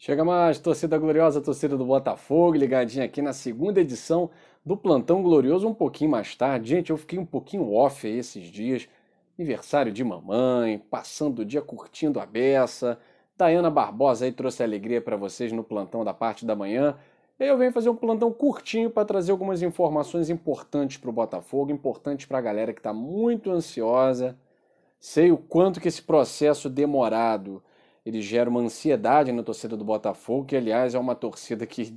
Chega mais, torcida gloriosa, torcida do Botafogo, ligadinha aqui na segunda edição do Plantão Glorioso, um pouquinho mais tarde. Gente, eu fiquei um pouquinho off aí esses dias. Aniversário de mamãe, passando o dia curtindo a beça. Daiana Barbosa aí trouxe alegria para vocês no plantão da parte da manhã. Eu venho fazer um plantão curtinho para trazer algumas informações importantes para o Botafogo, importantes para a galera que está muito ansiosa. Sei o quanto que esse processo demorado ele gera uma ansiedade na torcida do Botafogo, que aliás é uma torcida que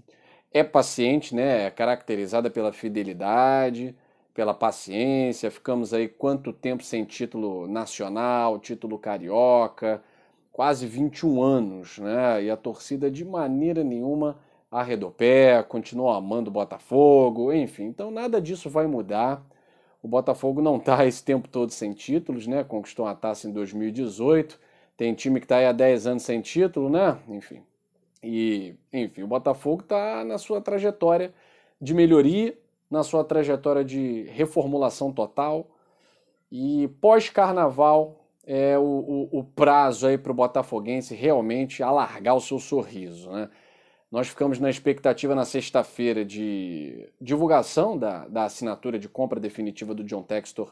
é paciente, né? É caracterizada pela fidelidade, pela paciência. Ficamos aí quanto tempo sem título nacional, título carioca, quase 21 anos, né? E a torcida de maneira nenhuma arredou pé, continua amando o Botafogo, enfim. Então nada disso vai mudar. O Botafogo não está esse tempo todo sem títulos, né? Conquistou a taça em 2018 tem time que está aí há 10 anos sem título, né? Enfim. E, enfim, o Botafogo está na sua trajetória de melhoria, na sua trajetória de reformulação total. E pós-carnaval é o, o, o prazo aí para o Botafoguense realmente alargar o seu sorriso, né? Nós ficamos na expectativa na sexta-feira de divulgação da, da assinatura de compra definitiva do John Textor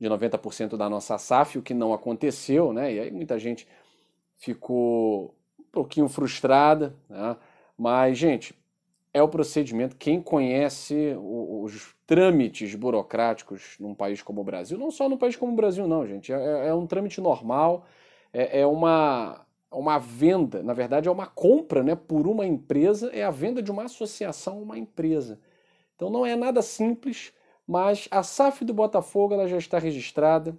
de 90% da nossa SAF, o que não aconteceu, né? E aí muita gente ficou um pouquinho frustrada, né? Mas, gente, é o procedimento. Quem conhece os trâmites burocráticos num país como o Brasil, não só num país como o Brasil, não, gente. É, é, é um trâmite normal, é, é uma é uma venda, na verdade é uma compra né, por uma empresa, é a venda de uma associação a uma empresa. Então não é nada simples, mas a SAF do Botafogo ela já está registrada,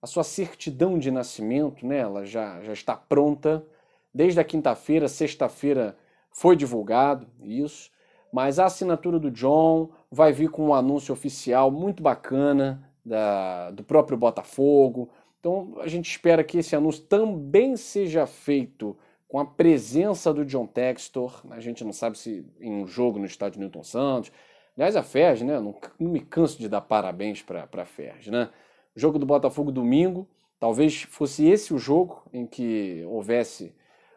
a sua certidão de nascimento né, ela já, já está pronta. Desde a quinta-feira, sexta-feira foi divulgado isso. Mas a assinatura do John vai vir com um anúncio oficial muito bacana da, do próprio Botafogo. Então a gente espera que esse anúncio também seja feito com a presença do John Textor. A gente não sabe se em um jogo no estádio Newton Santos, Aliás, a Ferg, né? Não, não me canso de dar parabéns para a Ferg, né? O jogo do Botafogo domingo, talvez fosse esse o jogo em que houvesse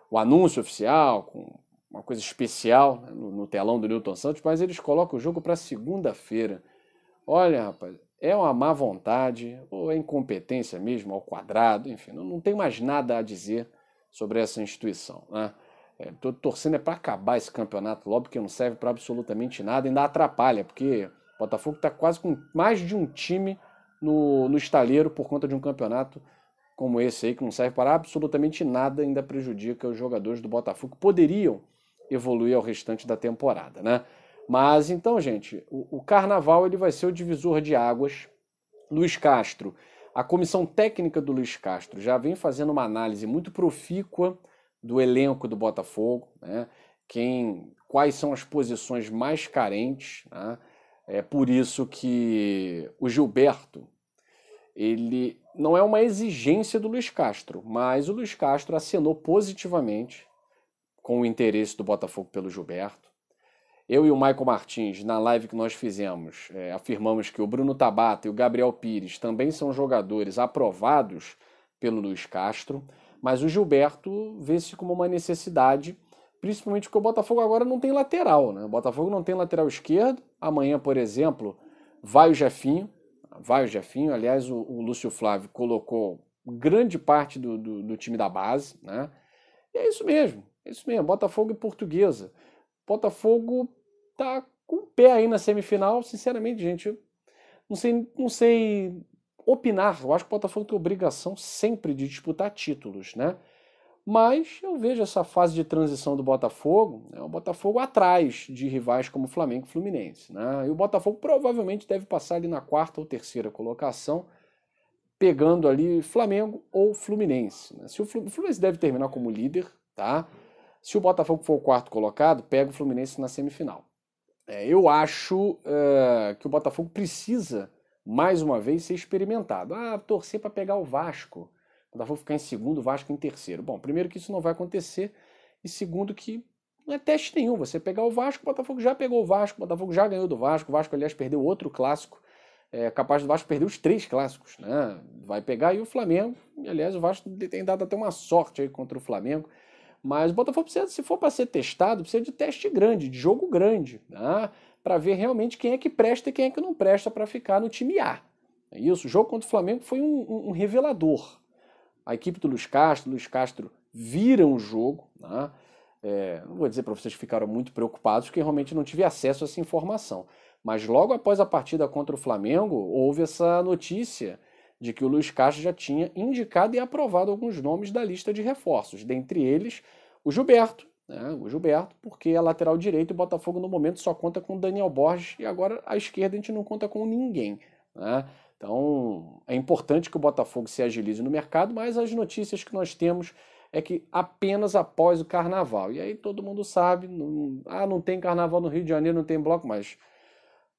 o anúncio oficial, com uma coisa especial né, no, no, telão do Newton Santos, mas eles colocam o jogo para segunda-feira. Olha, rapaz, é uma má vontade, ou é incompetência mesmo, ao quadrado, enfim, não, não tem mais nada a dizer sobre essa instituição, né? Estou é, torcendo é para acabar esse campeonato logo, porque não serve para absolutamente nada, ainda atrapalha, porque o Botafogo está quase com mais de um time no, no estaleiro por conta de um campeonato como esse aí, que não serve para absolutamente nada, ainda prejudica os jogadores do Botafogo, que poderiam evoluir ao restante da temporada, né? Mas então, gente, o, o Carnaval ele vai ser o divisor de águas. Luiz Castro, a comissão técnica do Luiz Castro já vem fazendo uma análise muito profícua do elenco do Botafogo, né? Quem, quais são as posições mais carentes. Né? É por isso que o Gilberto, ele não é uma exigência do Luiz Castro, mas o Luiz Castro acenou positivamente com o interesse do Botafogo pelo Gilberto. Eu e o Michael Martins, na live que nós fizemos, é, afirmamos que o Bruno Tabata e o Gabriel Pires também são jogadores aprovados pelo Luiz Castro. Mas o Gilberto vê-se como uma necessidade, principalmente porque o Botafogo agora não tem lateral. Né? O Botafogo não tem lateral esquerdo. Amanhã, por exemplo, vai o Jefinho. Vai o Jefinho. Aliás, o, o Lúcio Flávio colocou grande parte do, do, do, time da base. Né? E é isso mesmo. É isso mesmo. Botafogo e Portuguesa. Botafogo tá com o pé aí na semifinal. Sinceramente, gente, não sei, não sei opinar. Eu acho que o Botafogo tem obrigação sempre de disputar títulos, né? Mas eu vejo essa fase de transição do Botafogo, né, o Botafogo atrás de rivais como Flamengo e Fluminense. Né? E o Botafogo provavelmente deve passar ali na quarta ou terceira colocação, pegando ali Flamengo ou Fluminense. Né? Se o Fluminense deve terminar como líder, tá? Se o Botafogo for o quarto colocado, pega o Fluminense na semifinal. É, eu acho eh, que o Botafogo precisa mais uma vez, ser experimentado. Ah, torcer para pegar o Vasco. O Botafogo ficar em segundo, o Vasco em terceiro. Bom, primeiro que isso não vai acontecer, e segundo que não é teste nenhum. Você pegar o Vasco, o Botafogo já pegou o Vasco, o Botafogo já ganhou do Vasco, o Vasco, aliás, perdeu outro clássico. É capaz do Vasco perder os três clássicos, né? Vai pegar aí o Flamengo. E, aliás, o Vasco tem dado até uma sorte aí contra o Flamengo. Mas o Botafogo precisa, se for para ser testado, precisa de teste grande, de jogo grande. Né? para ver realmente quem é que presta e quem é que não presta para ficar no time A. É isso, o jogo contra o Flamengo foi um, um, revelador. A equipe do Luiz Castro, Luiz Castro viram o jogo, né? É, não vou dizer para vocês que ficaram muito preocupados, porque realmente não tive acesso a essa informação. Mas logo após a partida contra o Flamengo, houve essa notícia de que o Luiz Castro já tinha indicado e aprovado alguns nomes da lista de reforços, dentre eles o Gilberto né, o Gilberto, porque é lateral direito e o Botafogo no momento só conta com o Daniel Borges e agora à esquerda a gente não conta com ninguém. Né? Então é importante que o Botafogo se agilize no mercado, mas as notícias que nós temos é que apenas após o carnaval. E aí todo mundo sabe, não, ah, não tem carnaval no Rio de Janeiro, não tem bloco, mas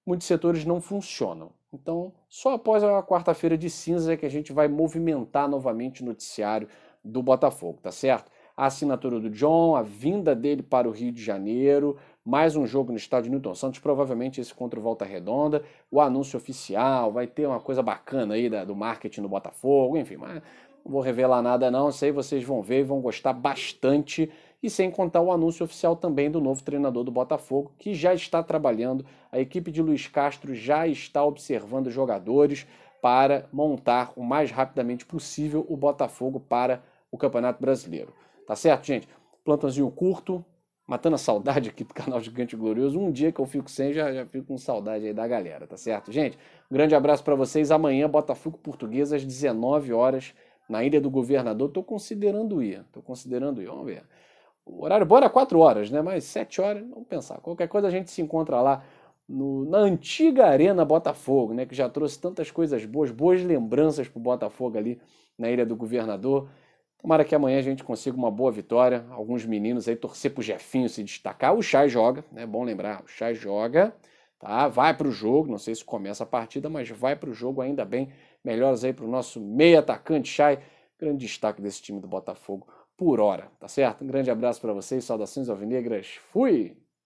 muitos setores não funcionam. Então, só após a quarta-feira de cinzas é que a gente vai movimentar novamente o noticiário do Botafogo, tá certo? a assinatura do John, a vinda dele para o Rio de Janeiro, mais um jogo no estádio Newton Santos, provavelmente esse contra o Volta Redonda, o anúncio oficial, vai ter uma coisa bacana aí da, do marketing do Botafogo, enfim, mas não vou revelar nada não, sei vocês vão ver e vão gostar bastante, e sem contar o anúncio oficial também do novo treinador do Botafogo, que já está trabalhando, a equipe de Luiz Castro já está observando jogadores para montar o mais rapidamente possível o Botafogo para o Campeonato Brasileiro. Tá certo, gente? Plantãozinho curto, matando a saudade aqui do canal Gigante Glorioso. Um dia que eu fico sem, já, já fico com saudade aí da galera, tá certo? Gente, um grande abraço para vocês. Amanhã, Botafogo Português, às 19 horas, na Ilha do Governador. Tô considerando ir, tô considerando ir, vamos ver. O horário bom era 4 horas, né? Mas 7 horas, vamos pensar. Qualquer coisa a gente se encontra lá no, na antiga Arena Botafogo, né? Que já trouxe tantas coisas boas, boas lembranças pro Botafogo ali na Ilha do Governador. Tomara que amanhã a gente consiga uma boa vitória. Alguns meninos aí torcer pro Jefinho se destacar. O Chay joga, né? Bom lembrar, o Chay joga, tá? Vai pro jogo, não sei se começa a partida, mas vai pro jogo ainda bem. Melhoras aí pro nosso meio atacante Chay. Grande destaque desse time do Botafogo por hora, tá certo? Um grande abraço para vocês, saudações alvinegras. Fui.